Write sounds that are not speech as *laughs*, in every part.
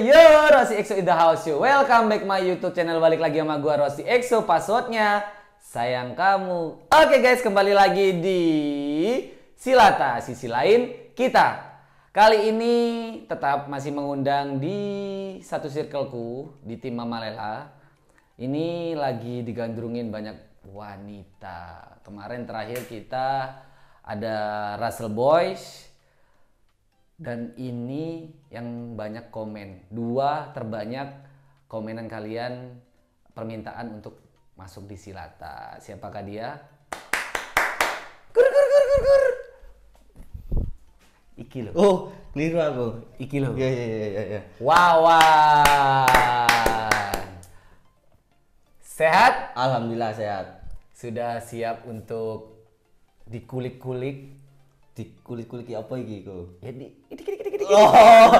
yo Rossi EXO in the house yo. Welcome back my YouTube channel Balik lagi sama gua Rossi EXO Passwordnya Sayang kamu Oke okay guys kembali lagi di Silata Sisi lain kita Kali ini tetap masih mengundang di satu circleku Di tim Mama Lela Ini lagi digandrungin banyak wanita Kemarin terakhir kita ada Russell Boys dan ini yang banyak komen dua terbanyak komenan kalian permintaan untuk masuk di Silata siapakah dia kur kur kur kur kur iki lo oh keliru aku iki lo ya ya ya ya ya wawan sehat alhamdulillah sehat sudah siap untuk dikulik-kulik di kulit kulit apa iki ini, Ya ini, ini ini, ini ini Oh.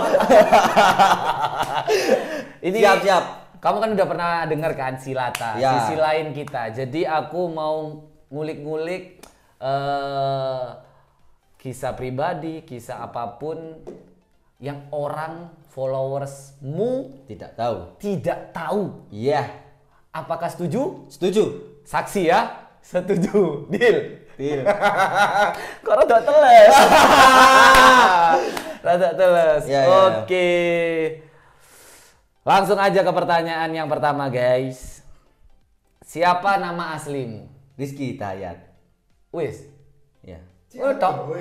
*laughs* ini siap siap. Kamu kan udah pernah dengar kan silata, ya. sisi lain kita. Jadi aku mau ngulik-ngulik uh, kisah pribadi, kisah apapun yang orang followersmu tidak tahu. Tidak tahu. Iya. Yeah. Apakah setuju? Setuju. Saksi ya? Setuju. Deal. Iya. *laughs* Kok rada teles. *laughs* rada teles. Ya, ya. Oke. Langsung aja ke pertanyaan yang pertama, guys. Siapa nama aslimu? Rizky Dayat. Wis. Ya. Oh, tok.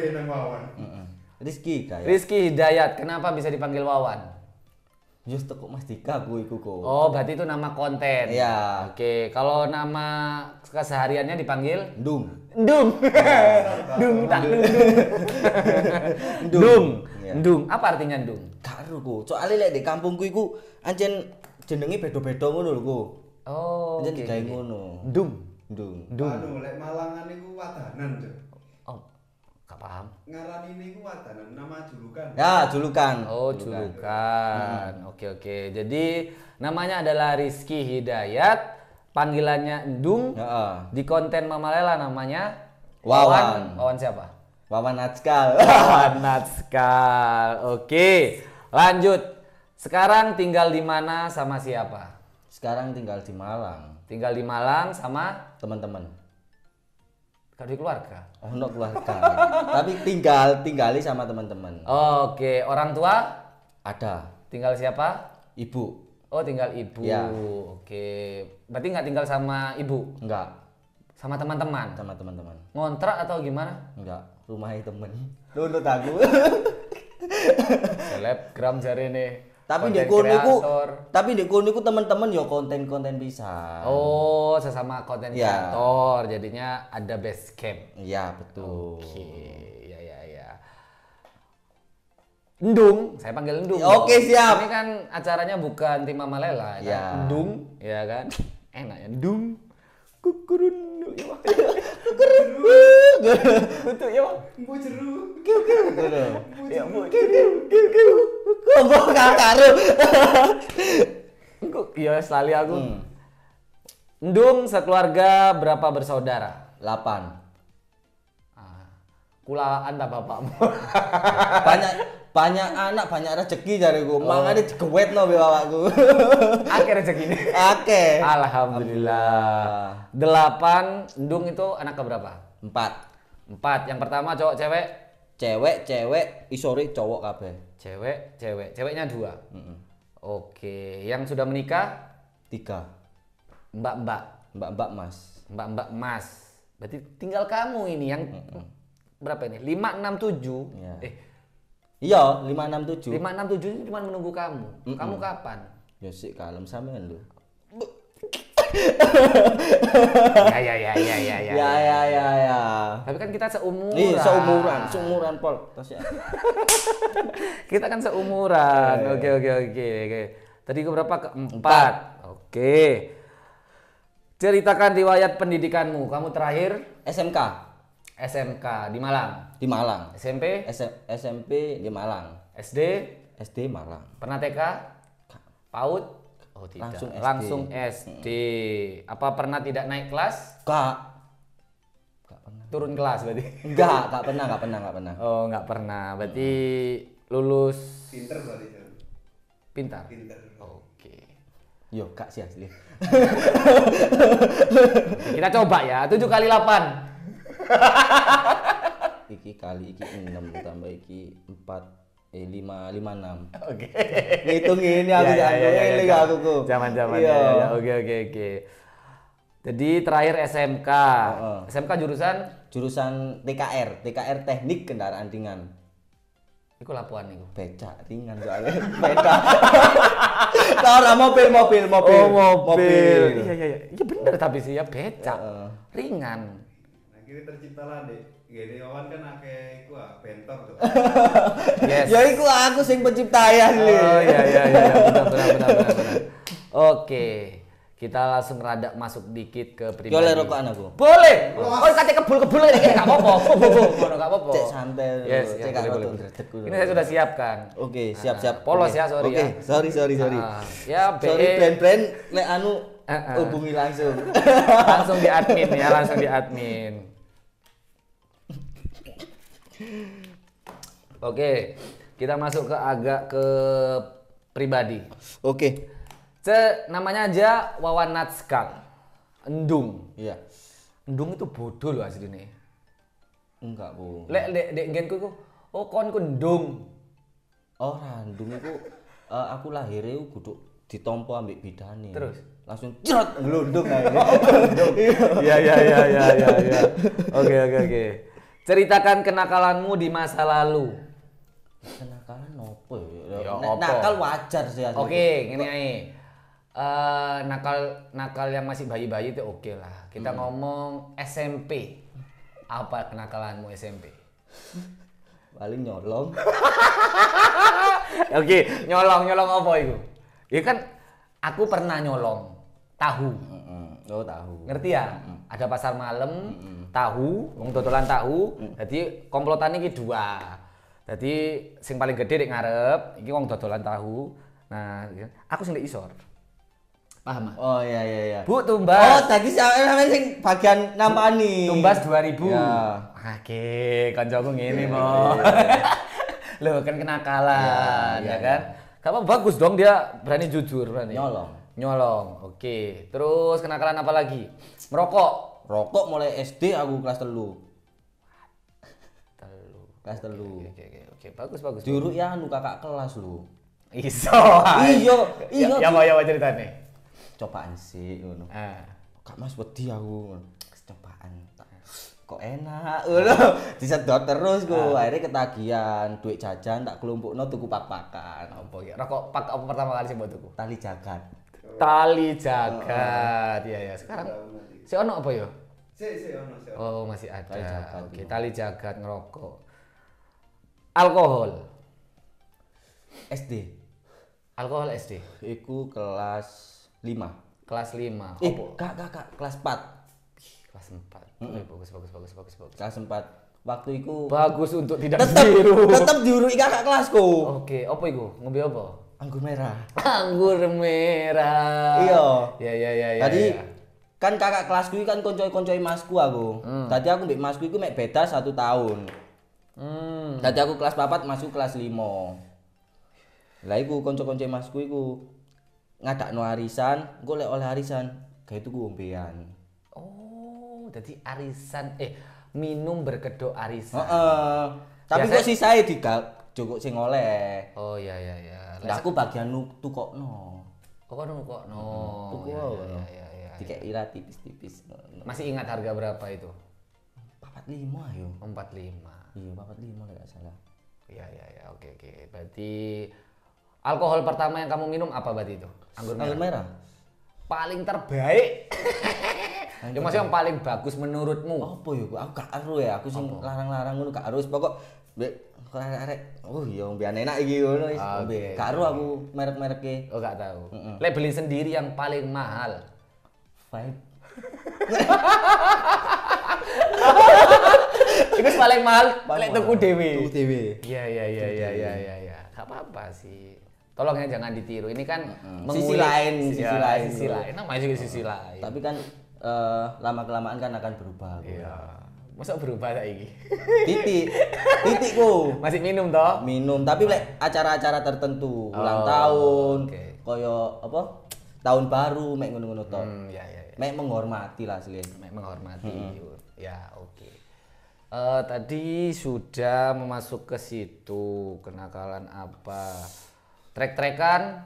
Rizky Hidayat. Rizky Hidayat. Kenapa bisa dipanggil Wawan? Justru kok Mas Dika gue iku kok. Oh, berarti itu nama konten. Iya. Oke, kalau nama kesehariannya dipanggil Dung. Dung. *laughs* dung tak dung. Dung. Dung. Apa artinya Dung? Karu ku. Soalnya lek di kampungku iku ancen jenenge beda-beda ngono lho ku. Oh. Ancen okay, digawe ngono. Dung. Dung. Dung. Anu lek Malangan iku wadanan, Cuk. Gak paham. Ngarani niku wadanan nama julukan. Ya, julukan. Oh, julukan. julukan. Hmm. Oke, oke. Jadi namanya adalah Rizky Hidayat, panggilannya Endung. Ya. Di konten Mama Lela namanya Wawan. Wawan, siapa? Wawan Natskal. *laughs* Wawan Natskal. Oke, lanjut. Sekarang tinggal di mana sama siapa? Sekarang tinggal di Malang. Tinggal di Malang sama teman-teman. Gak keluarga. Oh, no keluarga. *laughs* Tapi tinggal tinggali sama teman-teman. Oke, okay. orang tua? Ada. Tinggal siapa? Ibu. Oh, tinggal ibu. Ya. Oke. Okay. Berarti nggak tinggal sama ibu? Enggak. Sama teman-teman? Sama teman-teman. Ngontrak atau gimana? Enggak. Rumahnya temen. Nunut aku. *laughs* Selebgram jari nih tapi di kono tapi di kono teman-teman yo konten-konten bisa. Oh, sesama konten ya. kreator. Jadinya ada best camp. Iya, betul. Oke. Okay. Ya ya ya. Endung, saya panggil Endung. Oke, siap. Ini kan acaranya bukan tim Mama Lela, kan? ya. Endung, ya kan? ya, Endung. Kukurun ya wah kutu ya wah bu jeru kiu kiu ya kiu kiu kiu kiu kau selalu aku hmm. Ndung sekeluarga berapa bersaudara? 8 kulalaan anda bapakmu *laughs* banyak banyak anak banyak rezeki gue oh. makanya digewet no be bapakku *laughs* akeh rezeki ini akeh alhamdulillah delapan ndung itu anak keberapa empat empat yang pertama cowok cewek cewek cewek isori cowok kabeh cewek cewek ceweknya dua mm -mm. Oke, yang sudah menikah? Tiga. Mbak-mbak. Mbak-mbak mas. Mbak-mbak mas. Berarti tinggal kamu ini yang mm -mm berapa ini? 567. Ya. Eh. Iya, 567. 567 itu cuma menunggu kamu. Mm -mm. Kamu kapan? Ya sih kalem sampean lu. Ya, ya ya ya ya ya ya. Ya ya ya ya. Tapi kan kita seumuran. Ih, iya, seumuran, seumuran Pol. Ya. *laughs* kita kan seumuran. Iya, iya. Oke oke oke oke. Tadi ke berapa? empat. Oke. Ceritakan riwayat pendidikanmu. Kamu terakhir SMK. SMK di Malang. Di Malang. SMP? SM, SMP di Malang. SD? SD Malang. Pernah TK? PAUD? Oh, tidak. Langsung SD. Langsung SD. Hmm. Apa pernah tidak naik kelas? Kak. Gak pernah. Turun kelas berarti? Enggak, enggak pernah, enggak pernah, enggak pernah. Oh, enggak pernah. Berarti lulus pinter berarti. Pintar. Pintar. Oke. Yo, Kak sih asli. Kita coba ya, 7 kali 8. *laughs* iki kali iki enam tambah iki empat eh lima lima enam oke okay. ngitung ini *laughs* ya, aku ya, ya, ya, ini ya, aku tuh. Ya. zaman zaman iya. ya, ya oke oke oke jadi terakhir SMK oh, oh. SMK jurusan jurusan TKR TKR teknik kendaraan ringan Iku lapuan iku. Becak ringan soalnya. *laughs* Becak. Tara mobil mobil mobil. Oh, mobil. mobil. Iya iya iya. iya bener tapi sih ya becak. Uh. Ringan akhirnya terciptalah deh gede Wawan kan ake iku ah bentor tuh *laughs* yes. ya iku aku sing pencipta ya oh iya iya iya, iya. benar benar benar benar, oke kita langsung rada masuk dikit ke pribadi. Boleh rokokan aku? Boleh. Oh, kate kebul-kebul ini kayak enggak apa-apa. *laughs* Ngono Cek santai. Yes, ya, cek ya, boleh, boleh. Ini saya sudah siapkan. Oke, ah, siap-siap. Polos ya, sorry ya. Oke, sorry sorry sorry. Ah, ya, sorry brand-brand nek anu ah, hubungi langsung. *laughs* langsung di admin ya, langsung di admin. Oke, kita masuk ke agak ke pribadi. Oke. Ce, namanya aja Wawan Natskang. Endung. Iya. Endung itu bodoh loh asli aslinya. Enggak, Bu. Lek dek dek genku iku, oh kon ku endung. Oh, randung iku uh, aku lahirnya kudu ditompo ambek bidane. Terus langsung cerot ngelundung ae. Iya iya iya iya iya. Oke oke oke. Ceritakan kenakalanmu di masa lalu. Kenakalan nopo ya? Nah, nakal wajar sih. Oke, okay, ngene ae. Uh, nakal nakal yang masih bayi-bayi itu oke okay lah. Kita hmm. ngomong SMP. Apa kenakalanmu SMP? Paling nyolong. *laughs* oke, nyolong nyolong apa itu? Ya kan aku pernah nyolong tahu. Oh, tahu. Ngerti ya? Mm-hmm. Ada pasar malam, mm-hmm. tahu, wong dodolan tahu. Mm-hmm. Jadi komplotan ini dua. jadi sing paling gede di ngarep, ini wong dodolan tahu. Nah, iya. aku sing isor. Paham? Oh iya iya iya. Bu tumbas. Oh, tadi sampe sing bagian nampani. Tumbas 2000. ribu. Oke, iya. kancaku ngene, iya, Mo. *laughs* Loh, kan kenakalan, ya, ya, ya kan? Ya. Kamu bagus dong dia berani jujur berani. Nyolong Nyolong. Oke. Terus kenakalan apa lagi? Merokok. Rokok mulai SD aku kelas telu. Telu. Kelas telu. Oke, okay, oke, oke. Bagus, bagus. juru ya anu kakak kelas lu. Iso. Iya, *laughs* ya, iya. Ya mau ya mau ya, ceritane. Cobaan sih ngono. Ah. Kak Mas wedi aku. Cobaan. Kok enak. bisa *laughs* Disedot terus gue Ah. Akhirnya ketagihan, duit jajan tak no tuku pak-pakan. Apa ya? Rokok pak apa pertama kali sih buat tuku? Tali jagat. Tali oh, oh. jagat. oh, ya. ya Sekarang si ono apa ya? Si si ono si ono. Oh, masih ada. Tali jagat. Oke, tali jagat ngerokok. Alkohol. SD. Alkohol SD. Iku kelas 5. Kelas 5. Eh, kak, kak, kak, kelas 4. Kelas 4. Mm -hmm. bagus, bagus, bagus, bagus, bagus. Kelas 4 waktu itu bagus untuk tidak tetep, ditiru tetep diurui kakak kelasku oke okay. apa itu ngombe apa Anggur merah. Anggur merah. Iya. Iya iya. iya ya. Tadi ya. kan kakak kelasku kan koncoi-koncoi masku aku. Hmm. Tadi aku mbek masku iku mek beda satu tahun. Hmm. Tadi aku kelas papat masuk kelas limo. Lah iku konco-konco masku iku ngadakno arisan, gue lek oleh arisan itu gue umpian Oh, jadi arisan eh minum berkedok arisan. Uh, uh. Tapi kok kok saya tiga cukup sing oleh. Oh iya iya iya. Lah aku bagian nu kok Oh kok no. Hmm, Tuku ya, ya, iya, iya, ya, Dikek ira tipis-tipis. Masih ingat harga berapa itu? 45 yo. 45. Iya, 45 enggak salah. Iya iya iya, oke oke. Berarti alkohol pertama yang kamu minum apa berarti itu? Anggur merah. Anggur merah. Paling terbaik. *laughs* Ya maksudnya yang paling bagus menurutmu? Apa ya? Aku gak aru ya, aku sing larang-larang ngono gak aru. Pokok kok arek-arek oh iya ngombe enak iki ngono wis ah, gak karo aku merek-mereke oh gak tahu mm -mm. lek beli sendiri yang paling mahal vibe *laughs* Iku paling mahal lek tuku dhewe. Tuku dhewe. Iya iya iya iya, iya iya iya ya. Gak apa-apa sih. Tolong ya jangan ditiru. Ini kan hmm. sisi lain, sisi, ya, lain, sisi lain. Namanya juga sisi lain. Tapi kan uh, eh, lama kelamaan kan akan berubah. Iya. Masa berubah lagi Titik. Titikku. Masih minum toh? Minum, tapi lek acara-acara tertentu, oh, ulang tahun, okay. koyo apa? Tahun baru mek ngono-ngono toh. Hmm, ya ya. ya. Mek menghormati lah selain Mek menghormati. Hmm. Ya, oke. Okay. Uh, eh, tadi sudah memasuk ke situ kenakalan apa? Trek-trekan?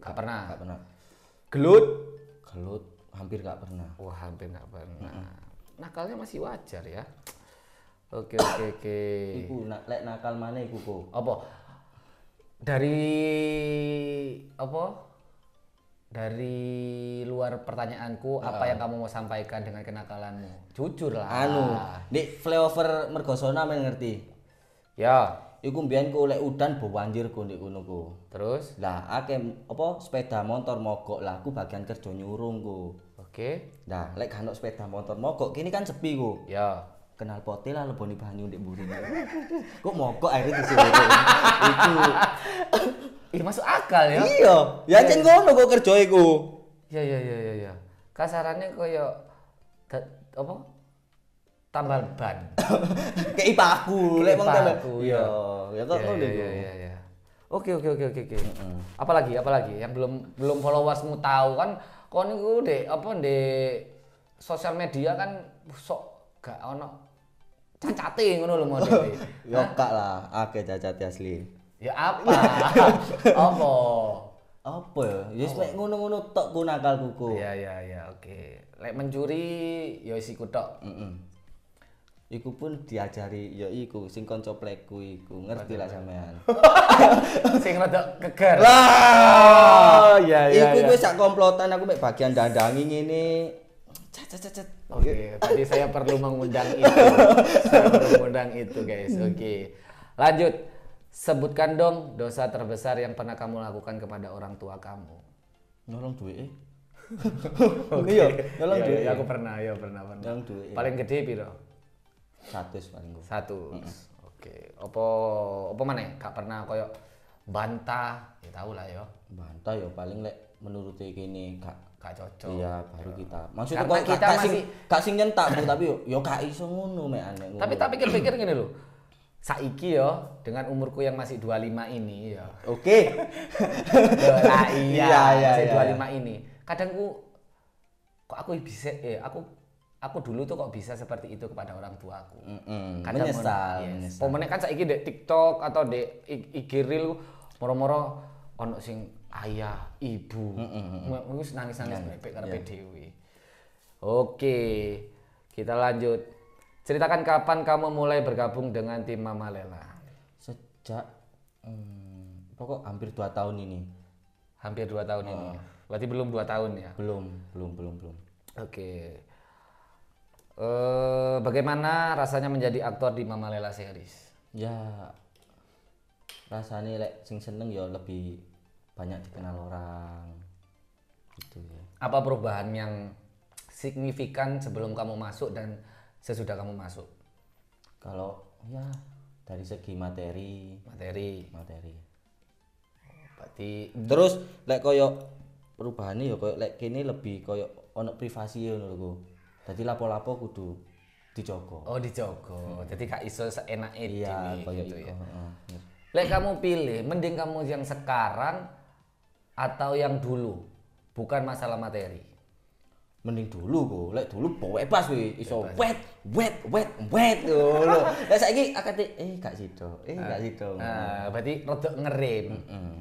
nggak pernah. Gak pernah. Gelut? Gelut hampir gak pernah. Wah, hampir gak pernah. -hmm nakalnya masih wajar ya. Oke *coughs* oke oke. Iku nak lek nakal mana iku kok? Apa? Dari apa? Dari luar pertanyaanku, apa yang kamu mau sampaikan dengan kenakalanmu? Jujur lah. Anu, di flavor mergosona mengerti? ngerti. Ya. Iku mbiyen ku lek udan bo banjir ku ndek kono Terus? Lah akeh apa sepeda motor mogok lah aku bagian kerja nyurung ku. Oke. Okay. Nah, lek kanok sepeda motor mogok, kini kan sepi ku. Ya. Kenal potil lah leboni banyu ndek mburi. *laughs* Kok mogok akhirnya disuruh. Itu *laughs* Ih, masuk akal ya. Iya, ya cen iya, iya. ngono kok kerja iku. Iya iya iya iya iya. Kasarannya koyo apa? Tambal ban. *laughs* Kayak ipaku, lek mong tambal. Iya. iya, ya kok ngono iku. Iya iya. Oke oke oke oke oke. Apalagi apalagi yang belum belum followersmu tahu kan kon iku dek apa di sosial media kan sok gak ono cacate ngono lho mau *laughs* Yo kak lah, akeh cacate asli. Ya apa? *laughs* apa? Apa ya? yes, ya wis ngono-ngono tok ku nakalku ku. Iya iya iya, oke. Lek mencuri yosi ya wis iku iku pun diajari yo, ya iku sing kanca pleku iku ngerti lah sampean *laughs* sing rada keger lah oh, iya iya iku iya. wis sak komplotan aku mek bagian dandangi ngene cet cet cet oke tadi saya perlu *laughs* mengundang itu saya perlu mengundang itu guys hmm. oke okay. lanjut sebutkan dong dosa terbesar yang pernah kamu lakukan kepada orang tua kamu nolong duit *laughs* Oke, okay. Iya, nolong iya, duit. Aku pernah, ya pernah, pernah. Nolong duit. Paling gede piro? Satu paling gue. Satu. Mm -hmm. Oke. Okay. Opo opo mana? ya, kak pernah koyo bantah. Ya tahu lah yo. Bantah yo paling lek menurut kene kak kak cocok. Iya, baru kita. Maksudnya kok kita kak, masih kak sing nyentak tapi yo yo kak iso ngono mek aneh. Tapi tapi pikir-pikir gini lo, Saiki yo dengan umurku yang masih 25 ini ya Oke. Okay. iya, *laughs* iya, iya, masih iya, 25 iya. ini. Kadang ku kok aku bisa eh aku aku dulu tuh kok bisa seperti itu kepada orang tuaku. Mm -hmm. Menyesal. menyesal. Yes. kan saya di TikTok atau di IG reel moro-moro ono sing ayah, ibu. Mm -hmm. nangis-nangis bebek karena yeah. Oke. Kita lanjut. Ceritakan kapan kamu mulai bergabung dengan tim Mama Lela? Sejak hmm, pokok hampir dua tahun ini. Hampir dua tahun oh. ini. Berarti belum dua tahun ya? Belum, belum, belum, belum. Oke. Okay Uh, bagaimana rasanya menjadi aktor di Mama Lela series? Ya rasanya lek sing seneng ya lebih banyak dikenal orang gitu ya. Apa perubahan yang signifikan sebelum kamu masuk dan sesudah kamu masuk? Kalau ya dari segi materi, materi, materi. Berarti terus lek koyo perubahannya ya koyo lek kini lebih koyok ono privasi ya lho jadi lapo-lapo kudu dijogo. Oh, dijogo. Hmm. Jadi gak iso seenake iya, gitu, gitu ya. Uh, Lek kamu pilih, mending kamu yang sekarang atau yang dulu? Bukan masalah materi. Mending dulu kok. Lek dulu pokoke pas kuwi iso wet wet wet wet dulu Lah saiki akate eh gak sido. Eh gak ah. sido. Nah, berarti rodok ngerem.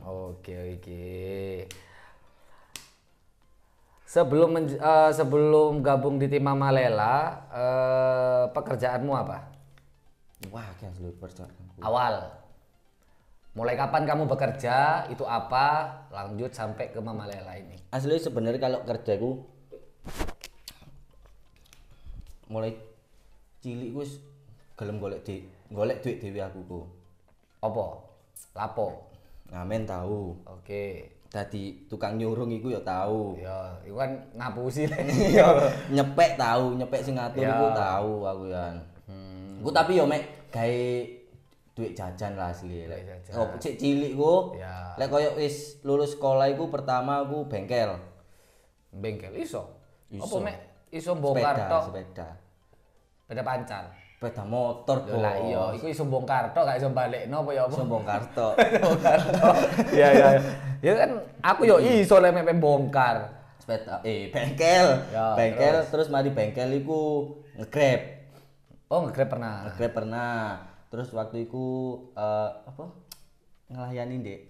Oke, oke. Sebelum men, uh, eh, sebelum gabung di tim Mama Lela, uh, pekerjaanmu apa? Wah, kayak seluruh pekerjaan. Awal. Mulai kapan kamu bekerja? Itu apa? Lanjut sampai ke Mama Lela ini. Asli sebenarnya kalau kerjaku mulai cilik gus gelem golek di golek duit dewi aku ku. Apa? Lapo. Ngamen tahu. Oke. Okay tadi tukang nyurung iku ya tahu. Ya, itu kan ngapusi *laughs* ya nyepek tahu, nyepek sing ngatur iya. ya. Hmm. iku tahu aku kan. Hmm. tapi yo mek kayak duit jajan lah asli lek. Oh, cek cilik ku. Ya. Lek koyok is lulus sekolah iku pertama aku bengkel. Bengkel iso. iso. Apa mek iso bongkar tok? Sepeda, sepeda. Sepeda pancal. Sepeda motor, Bos. Lah iya, iku iso bongkar tok, gak iso balekno karto, ya apa. Iso bongkar tok. *laughs* bongkar tok. *laughs* Iya, iya iya. Ya kan aku yo hmm. iso lek mepe bongkar. Sepeda eh bengkel. Ya, bengkel terus. terus mari bengkel iku nge-grab. Oh, nge pernah. nge pernah. Terus waktu iku uh, apa? Ngelayani, Dek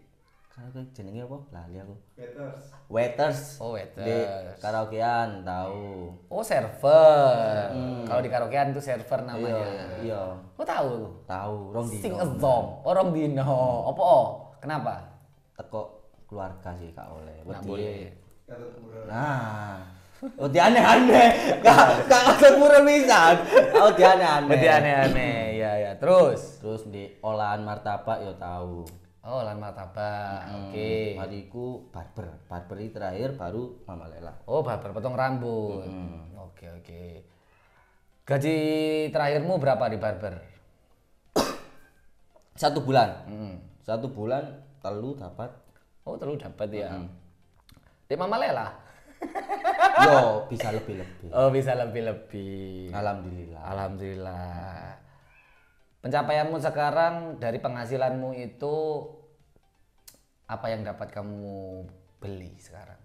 karena kan jenenge apa lali aku waiters waiters oh waiters di karaokean tahu oh server hmm. kalau di karaokean itu server namanya iya iya lo tahu tahu rong dino sing a oh rong dino oh kenapa teko keluarga sih kak oleh nah, boleh nah Oh dia aneh kak kak murah bisa. Oh dia aneh-aneh. dia aneh-aneh, ya ya. Terus, terus di olahan martabak ya tahu. Oh, lan martabak. Hmm. Oke. Okay. iku barber. Barber ini terakhir baru Mama Lela. Oh, barber potong rambut. Hmm. Oke, okay, oke. Okay. Gaji terakhirmu berapa di barber? *coughs* Satu bulan. Hmm. Satu bulan telu dapat. Oh, telu dapat ya. Hmm. Di Mama Lela. *laughs* Yo, bisa lebih-lebih. Oh, bisa lebih-lebih. Alhamdulillah. Alhamdulillah. Pencapaianmu sekarang dari penghasilanmu itu apa yang dapat kamu beli sekarang?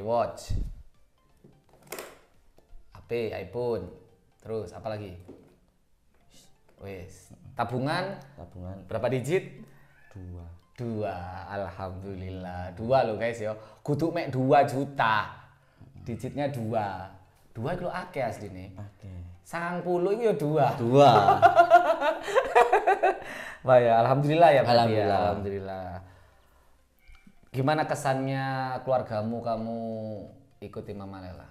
iWatch, HP, iPhone, terus apa lagi? Wes, tabungan? Tabungan. Berapa digit? Dua. Dua, alhamdulillah. Dua loh guys ya. kutuk mek dua juta. Digitnya dua. Dua itu akeh asli nih. Akeh. puluh itu ya dua. Dua. *laughs* Wah *laughs* ya, alhamdulillah ya. Alhamdulillah. Ya, alhamdulillah. Gimana kesannya keluargamu kamu ikuti Mama Lela?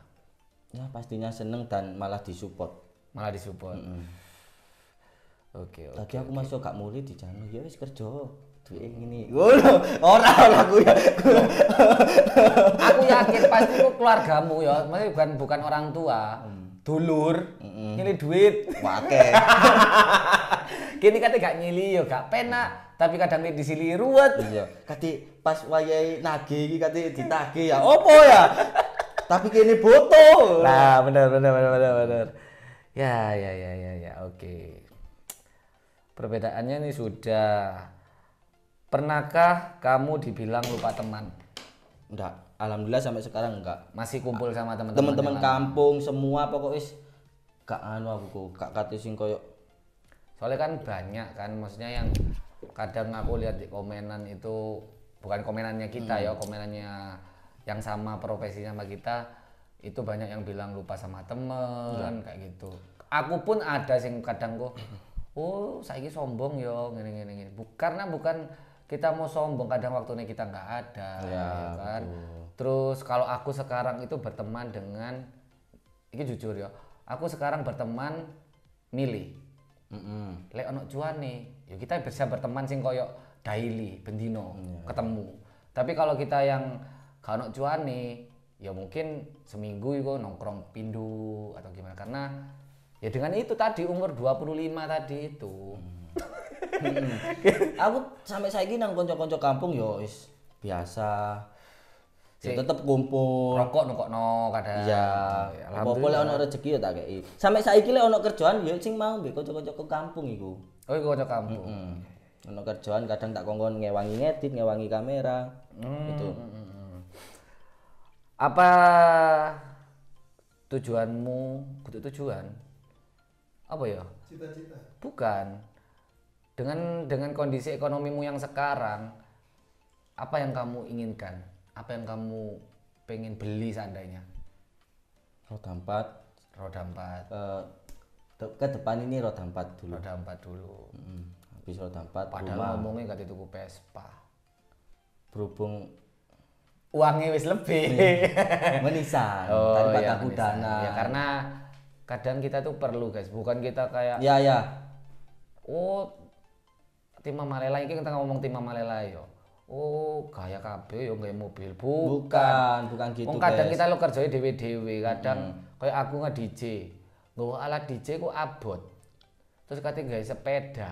Ya pastinya seneng dan malah disupport. Malah disupport. Mm -hmm. Oke, okay, Okay, aku okay. masuk Kak Muli di channel, ya wis kerja. Duwe ini Ngono. Oh, orang aku ya. aku yakin pasti keluargamu ya, maksudnya bukan bukan orang tua. Hmm dulur mm -hmm. duit wake *laughs* kini kate gak nyili yo gak penak tapi kadang di sini ruwet iya kate pas wayai nage iki kate ditagih ya opo ya? ya tapi kini butuh, nah bener bener bener bener bener ya ya ya ya ya oke perbedaannya ini sudah pernahkah kamu dibilang lupa teman enggak alhamdulillah sampai sekarang enggak masih kumpul sama teman-teman teman-teman kampung semua pokoknya gak anu aku gak kate sing koyo soalnya kan banyak kan maksudnya yang kadang aku lihat di komenan itu bukan komenannya kita hmm. ya komenannya yang sama profesinya sama kita itu banyak yang bilang lupa sama temen hmm. Iya. kayak gitu aku pun ada sing kadang kok oh saya sombong yo gini gini gini karena bukan kita mau sombong kadang waktunya kita nggak ada ya, ya kan betul Terus kalau aku sekarang itu berteman dengan ini jujur ya, aku sekarang berteman milih. Mm -hmm. Lek ono cuane, yuk ya kita bisa berteman sing koyok daily, bendino, mm, hmm ketemu. Tapi kalau kita yang kalau ono cuane, ya mungkin seminggu itu nongkrong pindu atau gimana karena ya dengan itu tadi umur 25 tadi itu hmm. hmm. *laughs* aku sampai saya gini nang konco-konco kampung yo ya is biasa Sik ya tetep kumpul. Rokok no kadang. ya, pokoknya apa ono rezeki ya tak kayak Sampai saya kira ono kerjaan ya sing mau mbek kanca ke kampung itu Oh, iku kanca kampung. Mm -hmm. Ono kerjaan kadang tak kongkong ngewangi ngedit, ngewangi kamera. Mm. Gitu. Mm Apa tujuanmu? Butuh tujuan. Apa ya? Cita-cita. Bukan. Dengan dengan kondisi ekonomimu yang sekarang, apa yang kamu inginkan? apa yang kamu pengen beli seandainya roda empat roda empat uh, ke depan ini roda empat dulu roda empat dulu hmm. habis roda empat padahal rumah. ngomongnya gak dituku Vespa berhubung uangnya wis lebih menisan *laughs* oh, tadi iya, patah dana ya karena kadang kita tuh perlu guys bukan kita kayak ya ya oh tim Malela ini kita ngomong tim Malela yo Oh, gaya kabel, yo ya nggak mobil. Bukan, bukan, bukan gitu, Wong kadang guys. kita lo kerjain dhewe-dhewe, kadang hmm. kayak aku nggak dj nggak alat DJ ku abot. Terus katanya gawe sepeda,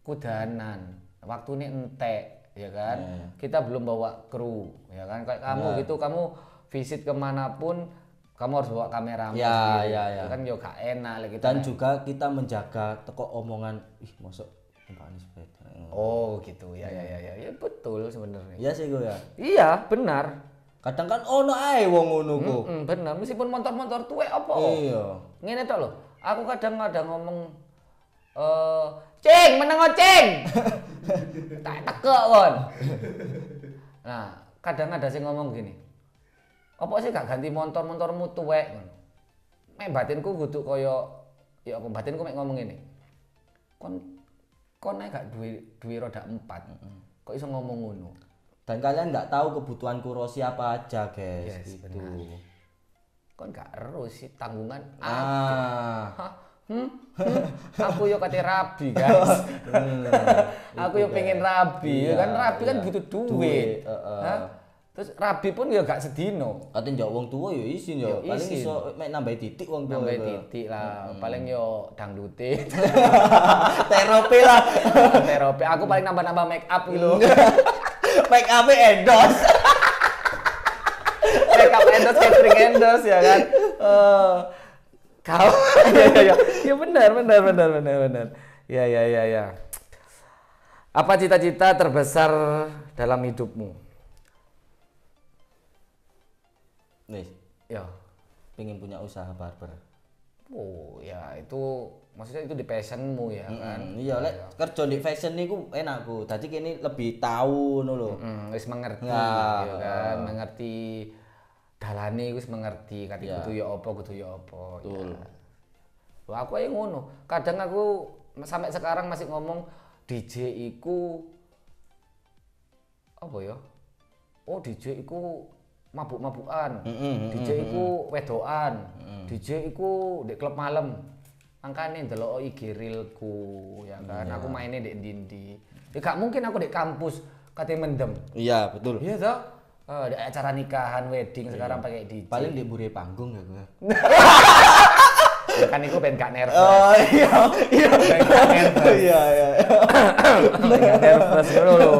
kudanan, waktu ini entek, ya kan? Yeah. Ya. Kita belum bawa kru, ya kan? Kayak kamu yeah. gitu, kamu visit kemanapun kamu harus bawa kamera ya, iya ya, ya. kan juga enak gitu. Dan juga kita menjaga toko omongan ih masuk tempat ini sepeda Oh gitu ya ya ya ya, ya betul sebenarnya. Iya sih gue ya. Iya benar. Kadang kan ono ae wong ngono ku. Mm -mm, benar meskipun motor-motor tuwek apa. Iya. Ngene tok lho. Aku kadang-kadang ngomong eh uh, cing meneng cing. *laughs* tak tekek kon. Nah, kadang ada sih ngomong gini. Apa sih gak ganti motor-motormu tuwek ngono. Mek batinku kudu koyo ya aku batinku mek ngomong ngene. Kon kok naik gak duit duit roda empat kok iso ngomong ngono dan kalian nggak tahu kebutuhan kurosi apa aja guys yes, itu kok nggak harus sih tanggungan ah Hah? Hmm? aku yuk kate rabi guys hmm, aku yuk *laughs* pengen rabi iya, kan rabi kan iya. kan butuh duit, duit. Uh, uh. Terus rabi pun ya gak sedino. Katen jauh wong tua ya isin ya. ya paling iso mek nambahi titik wong tua. Nambahi ya. titik lah. Hmm. Paling yo dangdute. *laughs* Terapi lah. *laughs* Terapi. Aku paling nambah-nambah make up hmm. gitu. *laughs* make up endos. make up endos, catering endos ya kan. Uh, kau. ya, ya, ya. ya benar, benar, benar, benar, benar. Ya, ya, ya, ya. Apa cita-cita terbesar dalam hidupmu? nih Ya. Pengen punya usaha barber. Oh ya itu maksudnya itu di passionmu ya mm -hmm. kan. Iya lek like, iya. kerja di fashion ku enak ku. tadi kini lebih tahu nulu lho. Mm wis mengerti ya, ya kan, mengerti dalane wis mengerti kadang yeah. kudu ya opo, kudu ya opo. Ya. Betul. Ya. Wah, aku yang ngono. Kadang aku sampai sekarang masih ngomong DJ ku apa ya? Oh, DJ ku mabuk-mabukan. Mm -hmm. DJ iku wedoan. Mm -hmm. DJ iku di klub malam. Angkane ndelok IG reelku ya kan. Yeah. Aku mainnya di dindi. Ya gak mungkin aku di kampus katanya mendem. Iya, yeah, betul. Iya toh? Uh, di acara nikahan, wedding yeah. sekarang iya. pakai DJ. Paling di buri panggung ya gue. *laughs* Ya kan itu pengen gak nervous. Oh iya. Iya. Pengen *laughs* iya, iya. *laughs* gak nervous. Iya iya. Pengen nervous dulu.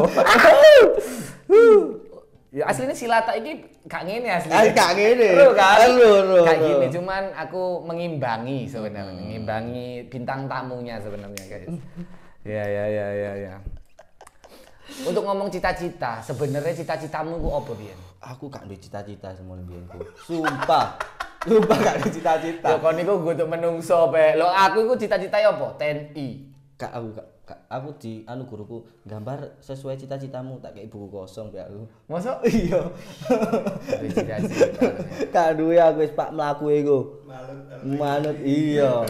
Ya aslinya silata ini kak ngene asli. Ay, kak ngene. Lu kan. Lu, gini, cuman aku mengimbangi sebenarnya, hmm. mengimbangi bintang tamunya sebenarnya, guys. *laughs* ya, ya, ya, ya, ya. Untuk ngomong cita-cita, sebenarnya cita-citamu gue apa, Bian? Aku gak ada cita-cita semua Bian. Sumpah. Sumpah gak ada cita-cita. Yo, kon niku gue untuk menungso, Pe. Lo aku iku cita-citanya apa? TNI. Kak, aku kak aku di anu guruku gambar sesuai cita-citamu tak kayak buku kosong ya aku masa *laughs* iya *laughs* kadu ya aku pak melaku ego manut iya *laughs*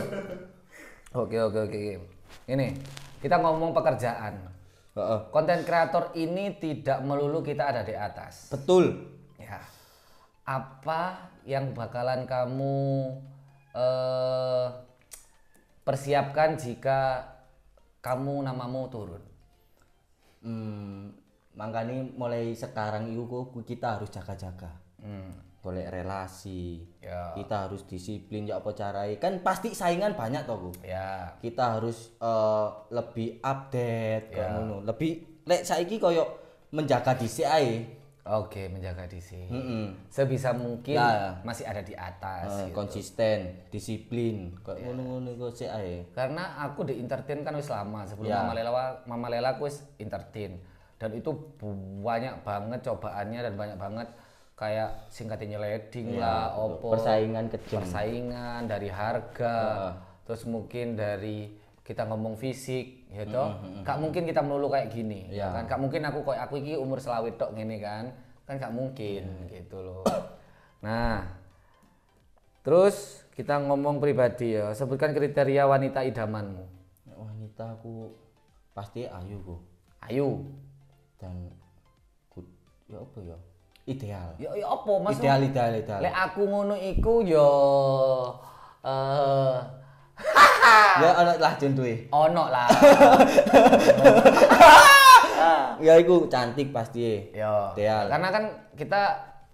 oke oke oke ini kita ngomong pekerjaan konten kreator ini tidak melulu kita ada di atas betul ya apa yang bakalan kamu uh, persiapkan jika kamu namamu turun hmm, makanya mulai sekarang itu kita harus jaga-jaga hmm. boleh relasi ya. kita harus disiplin ya apa carai kan pasti saingan banyak toh ya. kita harus uh, lebih update ya. lebih lek saiki koyok menjaga DCI Oke, menjaga disiplin. Mm -hmm. Sebisa mungkin nah, masih ada di atas. Uh, gitu. Konsisten, disiplin. yeah. Ya. Karena aku di entertain kan wis lama sebelum yeah. Mama Lela Mama Lela aku wis entertain. Dan itu banyak banget cobaannya dan banyak banget kayak singkatnya leading yeah. lah, opo. Persaingan kecil. Persaingan dari harga. Uh. Terus mungkin dari kita ngomong fisik, ya toh mm-hmm. gak hmm. mungkin kita melulu kayak gini yeah. Ya. kan gak mungkin aku kayak aku ini umur selawit tok gini kan kan gak mungkin gitu loh nah terus kita ngomong pribadi ya sebutkan kriteria wanita idamanmu wanita aku pasti ayu ku ayu dan good ya apa ya ideal ya ya apa maksud ideal ideal ideal lek aku ngono iku yo ya, eh uh, *laughs* ya ono lah contohe. Ono lah. *laughs* ya itu cantik pasti. Ya. Ideal. Karena kan kita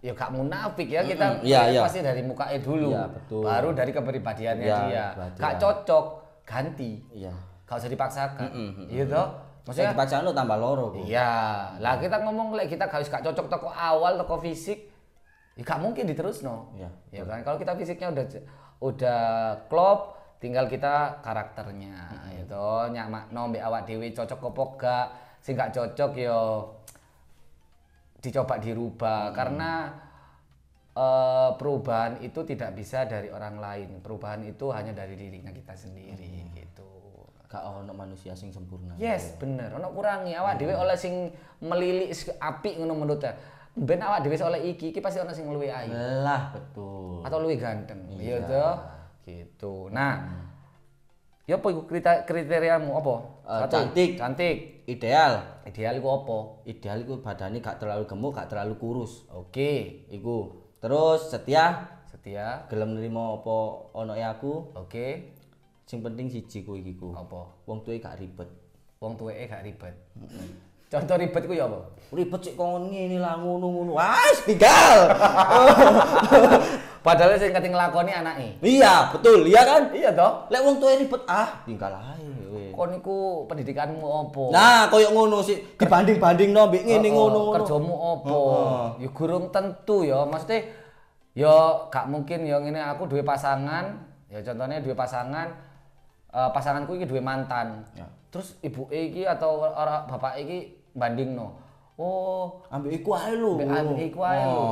ya gak munafik ya kita mm -hmm. ya, ya. pasti dari muka dulu. Ya, betul. Baru dari kepribadiannya ya, dia. Gak cocok ganti. Iya. Gak usah dipaksakan. Mm -hmm. Iya toh? Maksudnya dipaksakan lo tambah loro, Iya. Lah kita ngomong lek kita gak gak cocok toko awal toko fisik ya gak mungkin diterus no. Iya. Ya kan kalau kita fisiknya udah udah klop tinggal kita karakternya hmm. gitu nyamak mbek awak dewi cocok apa gak sing gak cocok yo dicoba dirubah hmm. karena uh, perubahan itu tidak bisa dari orang lain perubahan itu hanya dari dirinya kita sendiri hmm. gitu gak ono manusia sing sempurna yes ya. bener ono kurangi awak hmm. dewi oleh sing melilik api ngono menurutnya e. ben awak dewi oleh iki iki pasti ono sing luwih ayu lah betul atau luwi ganteng iya, iya. gitu nah ya apa kriteriamu apa eh, cantik cantik ideal ideal itu apa ideal itu badannya gak terlalu gemuk gak terlalu kurus oke okay. itu terus setia setia gelem nerima apa ono ya e aku oke okay. sing penting siji ku iki ku apa wong tuwe gak ribet wong tuwe gak ribet contoh ribet ku ya apa ribet sik kon ngene lah ngono ngono wis tinggal *laughs* Padahal sing keting nglakoni anake. Iya, betul. Iya kan? Iya toh. Lek wong tuwa ribet ah, tinggal ae kon niku pendidikanmu opo? Nah, koyo ngono sih dibanding-bandingno mbek ngene ngono. Kerjamu opo? Ya gurung tentu ya. Maksudnya ya gak mungkin ya ngene aku duwe pasangan, ya contohnya duwe pasangan uh, pasanganku iki duwe mantan. Ya. Terus ibu iki atau ora bapak iki bandingno. Oh, ambek iku ae lho. Ambek iku ae lho.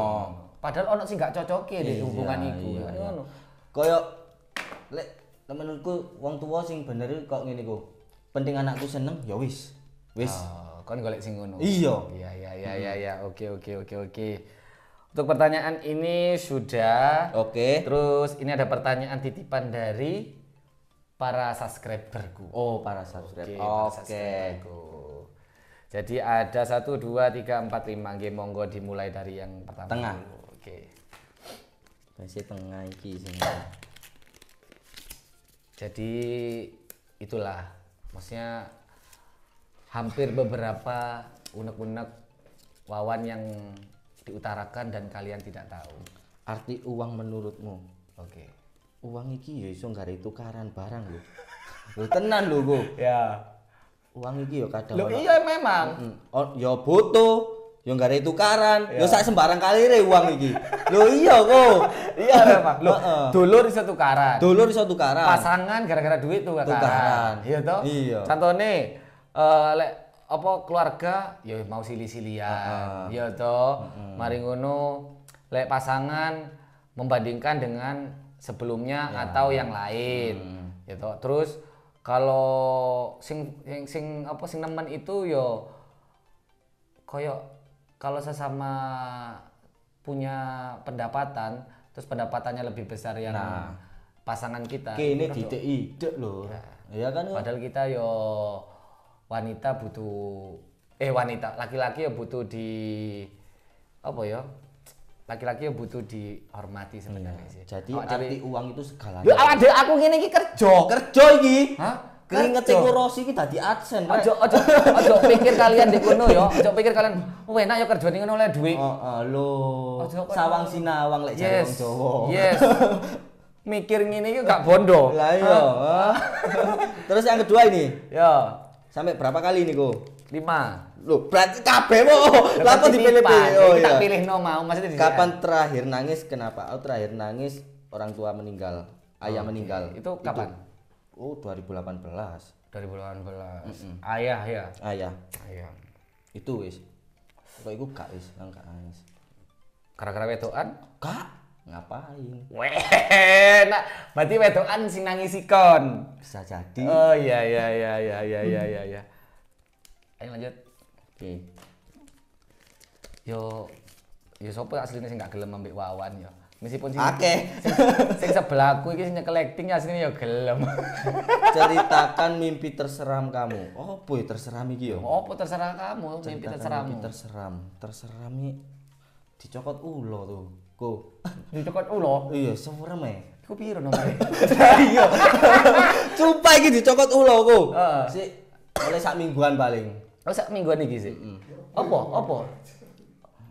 Padahal ono sing gak cocoke di iya, hubungan iya, iku. Iya. Kan. Koyok, Kaya lek menurutku wong tua sing bener kok ngene gue. Penting anakku seneng ya wis. Wis. Oh, kon golek sing ngono. Iya. Iya iya iya iya ya. Oke oke oke oke. Untuk pertanyaan ini sudah. Oke. Terus ini ada pertanyaan titipan dari para subscriberku. Oh, para subscriber. Oke. Okay, okay. Jadi ada satu, dua, tiga, empat, lima. Nggih, monggo dimulai dari yang pertama. Tengah. Dulu. Oke. Masih tengah iki sini. Jadi itulah maksudnya hampir beberapa unek-unek wawan yang diutarakan dan kalian tidak tahu. Arti uang menurutmu? Oke. Okay. Uang iki ya iso gak tukaran barang lho. lu tenan lho Ya. Uang iki ya kadang. Lho iya memang. Mm -mm. Oh, ya butuh yo nggak ada tukaran yo ya. sak sembarang kali re uang iki lo iya kok iya, iya. memang lo dulur bisa tukaran dulur bisa tukaran pasangan gara-gara duit tuh tukaran iya toh iya contohnya uh, lek apa keluarga yo mau silih-silihan iya toh mari ngono lek pasangan membandingkan dengan sebelumnya ya. atau yang lain hmm. gitu terus kalau sing sing sing apa sing nemen itu yo koyok kalau sesama punya pendapatan terus pendapatannya lebih besar yang nah, pasangan kita kini tidak ide loh ya. Iya kan padahal kita yo wanita butuh eh wanita laki-laki ya butuh di apa ya laki-laki ya butuh dihormati sebenarnya iya. sih. Jadi oh, arti jadi, uang itu segala. Ya ada aku gini iki kerja, kerja ini Hah? Keringet sing ngurusi iki dadi adsen. Aja aja aja pikir kalian di kono ya. Aja pikir kalian oh enak ya kerja ning ngono oleh duit. Heeh oh, oh, lho. Sawang sinawang lek jare Jawa. Yes. Mikir ngene iki gak bondo. Lah iya. *laughs* Terus yang kedua ini. Ya. Sampai berapa kali gua? Lima. Lho, berarti kabeh mau. Lah kok dipilih-pilih. Oh, iya. Tak pilih no mau maksudnya Kapan ya? terakhir nangis kenapa? Oh, terakhir nangis orang tua meninggal, ayah oh, meninggal. Itu kapan? Oh 2018. 2018. Mm -mm. Ayah ya. Ayah. Ayah. Itu wis. Kalau iku gak wis, nang gak wis Gara-gara wedokan? Gak. Ngapain? Weh, nah, berarti wedokan sing nangis kon Bisa jadi. Oh iya iya iya iya iya iya iya. Ya. Ayo lanjut. Oke. Okay. Yo, yo sopo asline sing gak gelem ambek Wawan yo? Meskipun sing oke Sing sebelah aku iki sing nyekel acting asline ya gelem. Ceritakan mimpi terseram kamu. Oh, boy ya terseram iki ya? Opo terserah kamu, mimpi terseram. Mimpi terseram. Terseram iki dicokot ulo tuh. Ku. dicokot ulo? Iya, serem e. Iku piro nomere? *laughs* Iya. Sumpah iki dicokot ulo ku. Heeh. Sik oleh sak mingguan paling. Oh sak mingguan iki sih. -hmm. Opo? Opo?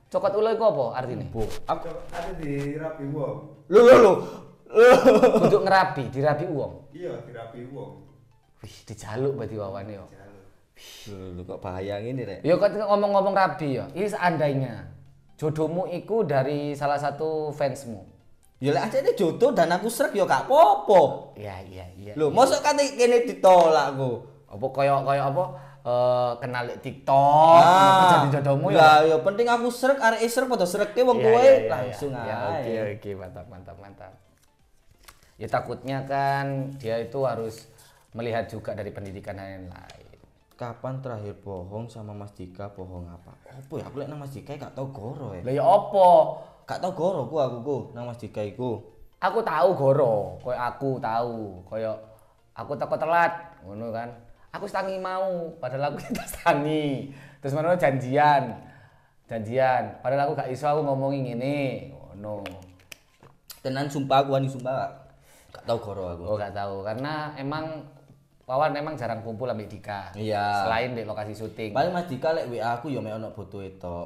Cokot ulo iku apa artine? Bu. Aku di rapi wong. Lho lho lho. Untuk ngerabi, dirapi wong. Iya, dirapi wong. Wih, dijaluk berarti wawane yo. Lho kok bahaya ini rek. Ya kok ngomong-ngomong rabi ya. Ini seandainya jodohmu iku dari salah satu fansmu. Ya lek ini jodoh dan aku srek ya gak apa-apa. Iya iya iya. Lho, mosok kate kene ditolak aku. Apa koyok koyok apa? Eh, kenal TikTok, ah, jadi jodohmu ya. ya penting aku srek arek e srek padha sreke wong iya, kowe iya, iya. langsung ya, ae. oke oke mantap mantap mantap. Ya takutnya kan dia itu harus melihat juga dari pendidikan lain lain. Kapan terakhir bohong sama Mas Dika bohong apa? Opo ya aku lek nang Mas Dika gak tau goro ya. Lah ya opo? Gak tau goro ku aku ku nang Mas Dika iku. Aku tahu goro, koyo aku tahu, koyo aku takut telat, ngono kan aku stangi mau padahal aku *laughs* tidak stangi terus mana janjian janjian padahal aku gak iso aku ngomongin ini oh, no tenan sumpah aku ani sumpah gak tau koro aku oh gak tau karena emang Wawan emang jarang kumpul sama Dika. Iya. Selain di lokasi syuting. Paling Mas Dika lek like, WA aku ya ono butuh hmm. itu.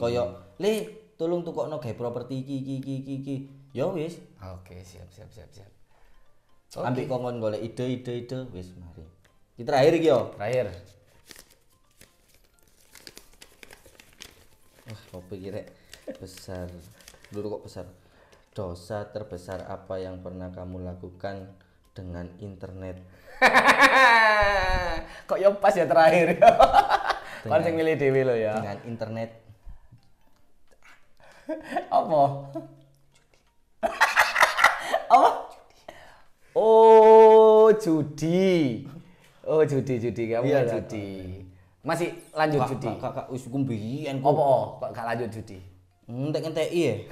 Koyo, "Le, tolong tukokno gawe properti iki iki iki iki iki." Ya wis. Oke, okay, siap siap siap siap. Okay. Ambil kongkon golek ide-ide ide wis mari. Kita terakhir iki yo. Terakhir. Wah, kopi kira besar. Dulu kok besar. Dosa terbesar apa yang pernah kamu lakukan dengan internet? *laughs* kok yang pas ya terakhir. *laughs* Kan sing milih dhewe lo ya. Dengan internet. apa? *laughs* apa? Oh, judi. Oh, judi-judi kamu ya judi. Iya, iya. Masih lanjut kak, judi. Kakak wis kumbiyen kok. Oh, kok gak lanjut judi? Entek entek iya.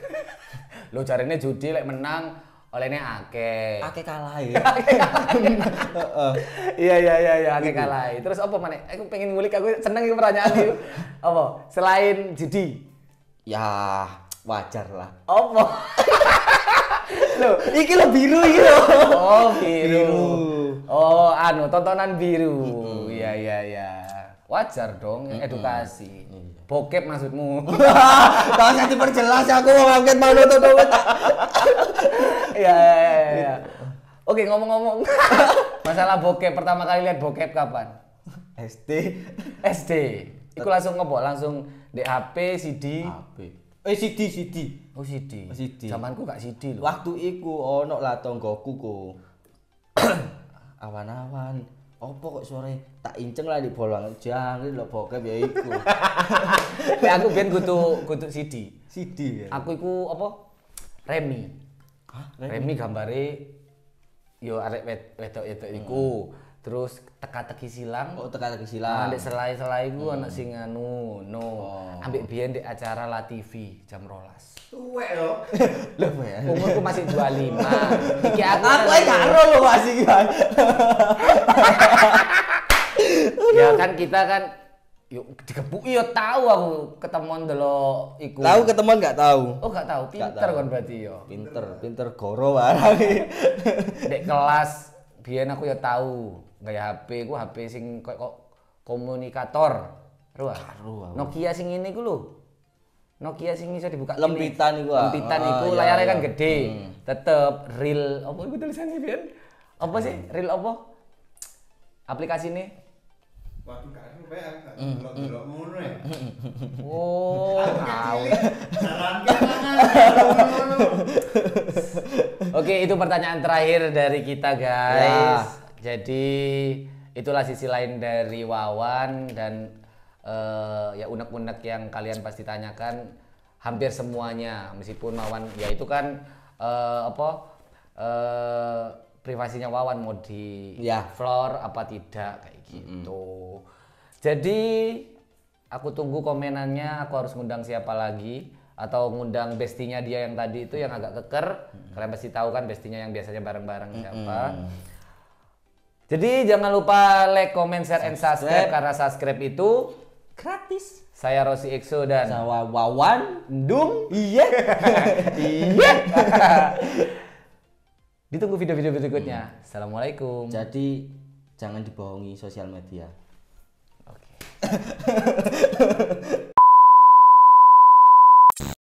Lo carinya judi lek menang olehnya ake. Ake kalah ya. *laughs* *laughs* Iya iya iya iya ake kalah. Terus apa mana? Aku pengen ngulik aku seneng itu pertanyaan itu. *laughs* apa? Selain judi. Ya wajar lah. Apa? lo, iki lo biru iki lo. Oh, biru. biru. Oh, anu tontonan biru. Iya hmm. iya iya. Wajar dong hmm. edukasi. Hmm. Bokep maksudmu. Tahu *laughs* saya diperjelas aku mau kaget mau nonton dompet. Iya iya, iya, iya. Gitu. Oke, ngomong-ngomong. *laughs* Masalah bokep pertama kali lihat bokep kapan? SD. SD. Iku langsung ngebok langsung di HP, CD. HP. Eh CD CD. Oh CD. CD. Zamanku gak CD loh. Waktu iku ono lah tonggoku ku awan-awan opo kok sore tak inceng lah di bolong jangkrik lho bokep ya iku *laughs* aku biyen kudu kudu CD CD ya aku iku apa Remi Hah, Remi, Remi gambare yo arek wetok wedok iku hmm terus teka-teki silang oh teka-teki silang nah, selai-selai gue, hmm. anak singa nu, no oh. ambek biar di acara La TV jam rolas tuwe lo *laughs* lho ya umurku masih 25 iki aku aku aja karo lo masih masih *laughs* ya kan kita kan yuk digebuki yuk tahu aku ketemuan dulu ikut. tahu ketemuan nggak tahu oh nggak tahu pinter kan berarti yo pinter pinter goro barang dek kelas biar aku ya tahu gaya HP ku HP sing kok komunikator ruah Nokia sing ini ku lu Nokia sing saya dibuka lempitan gua ah. lempitan ah, itu iya, layarnya kan iya, kan gede hmm. tetep real apa iku tulisannya Ben apa sih hmm. real apa aplikasi hmm, hmm. ya. oh, ini Oh, *laughs* Oke, itu pertanyaan terakhir dari kita, guys. Ya. Jadi itulah sisi lain dari Wawan dan uh, ya unek-unek yang kalian pasti tanyakan hampir semuanya meskipun Wawan ya itu kan uh, apa uh, privasinya Wawan mau di ya. floor apa tidak kayak gitu. Mm Jadi aku tunggu komenannya, aku harus ngundang siapa lagi atau ngundang bestinya dia yang tadi itu yang agak keker. Mm Kalian pasti tahu kan bestinya yang biasanya bareng-bareng mm -hmm. siapa. Jadi jangan lupa like, comment, share, subscribe. and subscribe karena subscribe itu gratis. Saya Rosi Iksu dan Sawa Wawan Dung. Iya. iya. iya. *laughs* Ditunggu video-video berikutnya. Hmm. Assalamualaikum. Jadi jangan dibohongi sosial media. Oke. Okay. *laughs*